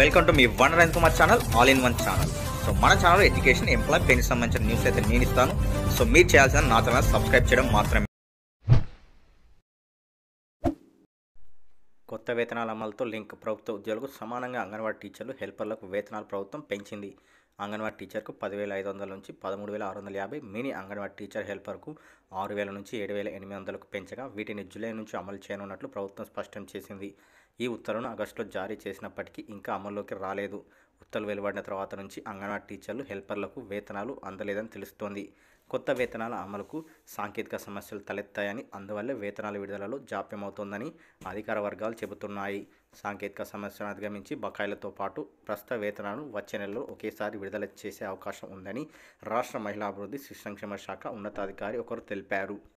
welcome to మీ వన్ రైన్ Kumar channel all in one channel so మన ఛానల్ ఎడ్యుకేషన్ ఎంప్లాయ్ పెన్కి సంబంధించిన న్యూస్ అయితే నేను ఇస్తాను సో మీరు చేయాల్సిన నా ఛానల్ సబ్స్క్రైబ్ చేయడం మాత్రమే కొత్త వేతనాల అమలుతో లింక్ ప్రభుత్వ ఉద్యోగులకు సమానంగా అంగన్వాడీ టీచర్లు హెల్పర్లకు వేతనాలు ప్రభుత్వం పెంచింది అంగన్వాడీ టీచర్కు పదివేల ఐదు వందల నుంచి పదమూడు వేల ఆరు వందల యాభై మినీ అంగన్వాడీ టీచర్ హెల్పర్కు ఆరు వేల నుంచి ఏడు వేల ఎనిమిది వందలకు పెంచగా వీటిని జూలై నుంచి అమలు చేయనున్నట్లు ప్రభుత్వం స్పష్టం చేసింది ఈ ఉత్తర్వును ఆగస్టులో జారీ చేసినప్పటికీ ఇంకా అమల్లోకి రాలేదు ఉత్తర్వులు వెలువడిన తర్వాత నుంచి అంగన్వాడీ టీచర్లు హెల్పర్లకు వేతనాలు అందలేదని తెలుస్తోంది కొత్త వేతనాల అమలుకు సాంకేతిక సమస్యలు తలెత్తాయని అందువల్లే వేతనాల విడుదలలో జాప్యమవుతోందని అధికార వర్గాలు చెబుతున్నాయి సాంకేతిక సమస్యలను అధిగమించి బకాయిలతో పాటు ప్రస్తుత వేతనాలను వచ్చే నెలలో ఒకేసారి విడుదల చేసే అవకాశం ఉందని రాష్ట్ర మహిళాభివృద్ధి శిశు సంక్షేమ శాఖ ఉన్నతాధికారి ఒకరు తెలిపారు